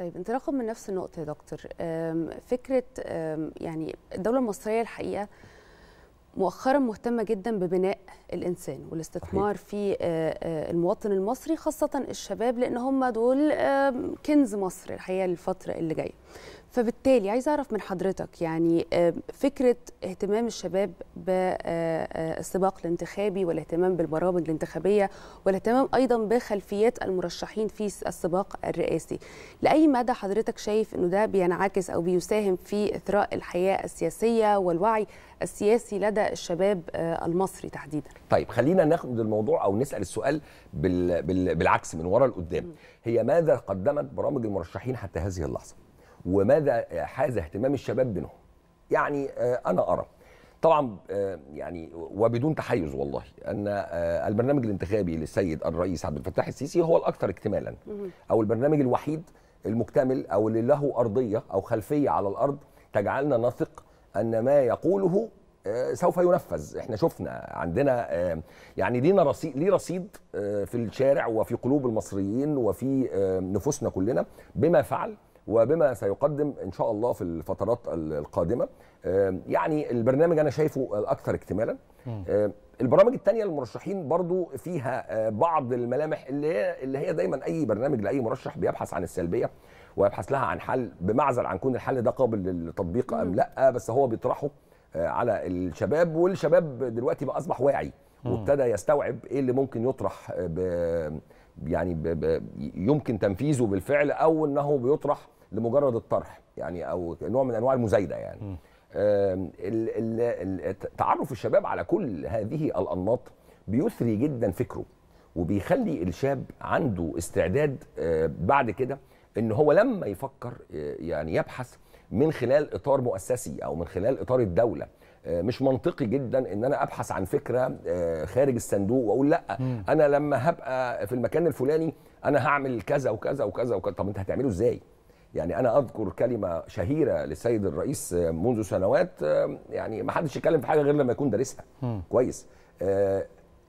طيب انطلاقا من نفس النقطه يا دكتور فكره يعني الدوله المصريه الحقيقه مؤخرا مهتمة جدا ببناء الإنسان والاستثمار في آه، آه، المواطن المصري خاصة الشباب لأن هم دول كنز مصر الحقيقة الفترة اللي جاية فبالتالي عايز أعرف من حضرتك يعني فكرة اهتمام الشباب بالسباق آه، الانتخابي والاهتمام بالبرامج الانتخابية والاهتمام أيضا بخلفيات المرشحين في السباق الرئاسي لأي مدى حضرتك شايف أنه ده بينعكس أو بيساهم في إثراء الحياة السياسية والوعي السياسي لدى الشباب آه، المصري تحديدا طيب خلينا ناخد الموضوع او نسال السؤال بال... بال... بالعكس من ورا لقدام هي ماذا قدمت برامج المرشحين حتى هذه اللحظه وماذا آه، حاز اهتمام الشباب بينهم يعني آه، انا ارى طبعا يعني وبدون تحيز والله ان البرنامج الانتخابي للسيد الرئيس عبد الفتاح السيسي هو الاكثر اكتمالا او البرنامج الوحيد المكتمل او اللي له ارضيه او خلفيه على الارض تجعلنا نثق ان ما يقوله آه، سوف ينفذ احنا شفنا عندنا آه، يعني لينا رصيد ليه رصيد آه، في الشارع وفي قلوب المصريين وفي نفوسنا كلنا بما فعل وبما سيقدم ان شاء الله في الفترات القادمه يعني البرنامج انا شايفه الاكثر اكتمالا البرامج الثانيه للمرشحين برضو فيها بعض الملامح اللي هي اللي هي دايما اي برنامج لاي مرشح بيبحث عن السلبيه ويبحث لها عن حل بمعزل عن كون الحل ده قابل للتطبيق ام لا بس هو بيطرحه آه، على الشباب والشباب دلوقتي بقى اصبح واعي وابتدى يستوعب ايه اللي ممكن يطرح ب يعني ب يمكن تنفيذه بالفعل او انه بيطرح لمجرد الطرح يعني او نوع من انواع المزايده يعني تعرف الشباب على كل هذه الانماط بيثري جدا فكره وبيخلي الشاب عنده استعداد آه، بعد كده ان هو لما يفكر آه، يعني يبحث من خلال اطار مؤسسي او من خلال اطار الدوله آه، مش منطقي جدا ان انا ابحث عن فكره آه، خارج الصندوق واقول لا انا لما هبقى في المكان الفلاني انا هعمل كذا وكذا وكذا وكذا طب انت هتعمله ازاي يعني انا اذكر كلمه شهيره للسيد الرئيس آه، منذ سنوات يعني ما حدش يتكلم في حاجه غير لما يكون دارسها كويس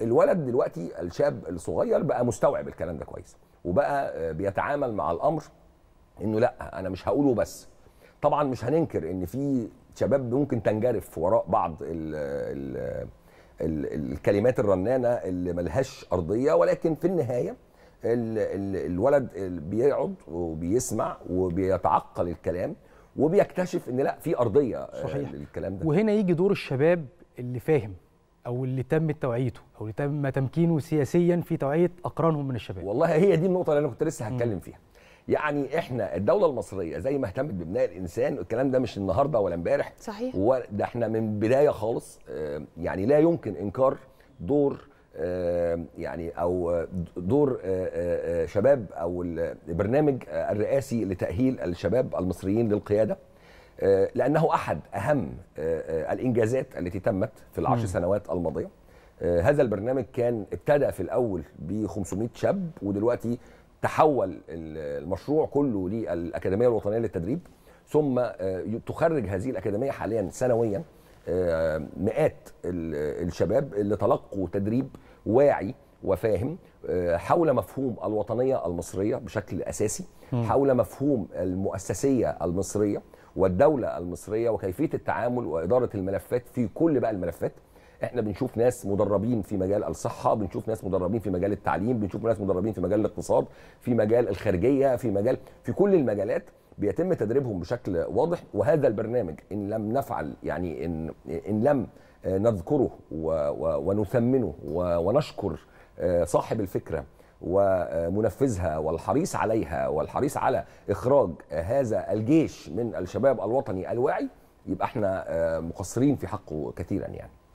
الولد دلوقتي الشاب الصغير بقى مستوعب الكلام ده كويس وبقى بيتعامل مع الامر انه لا انا مش هقوله بس طبعا مش هننكر ان في شباب ممكن تنجرف وراء بعض الـ الـ الـ الكلمات الرنانه اللي ملهاش ارضيه ولكن في النهايه الـ الـ الولد بيقعد وبيسمع وبيتعقل الكلام وبيكتشف ان لا في ارضيه آه، صحيح. للكلام ده وهنا يجي دور الشباب اللي فاهم او اللي تم توعيته او اللي تم تمكينه سياسيا في توعيه اقرانهم من الشباب والله هي دي النقطه اللي انا كنت لسه هتكلم فيها يعني احنا الدوله المصريه زي ما اهتمت ببناء الانسان الكلام ده مش النهارده ولا امبارح صحيح وده احنا من بدايه خالص آه، يعني لا يمكن انكار دور آه، يعني او دور آه، شباب او البرنامج الرئاسي لتاهيل الشباب المصريين للقياده لانه احد اهم الانجازات التي تمت في العشر سنوات الماضيه هذا البرنامج كان ابتدى في الاول ب 500 شاب ودلوقتي تحول المشروع كله للاكاديميه الوطنيه للتدريب ثم آه، تخرج هذه الاكاديميه حاليا سنويا آه، مئات الشباب اللي تلقوا تدريب واعي وفاهم آه، حول مفهوم الوطنيه المصريه بشكل اساسي حول مفهوم المؤسسيه المصريه والدوله المصريه وكيفيه التعامل واداره الملفات في كل بقى الملفات احنا بنشوف ناس مدربين في مجال الصحه بنشوف ناس مدربين في مجال التعليم بنشوف ناس مدربين في مجال الاقتصاد في مجال الخارجيه في مجال في كل المجالات بيتم تدريبهم بشكل واضح وهذا البرنامج ان لم نفعل يعني ان ان لم نذكره ونثمنه ونشكر آه، صاحب الفكره ومنفذها والحريص عليها والحريص على اخراج هذا الجيش من الشباب الوطني الواعي يبقى احنا آه، مقصرين في حقه كثيرا يعني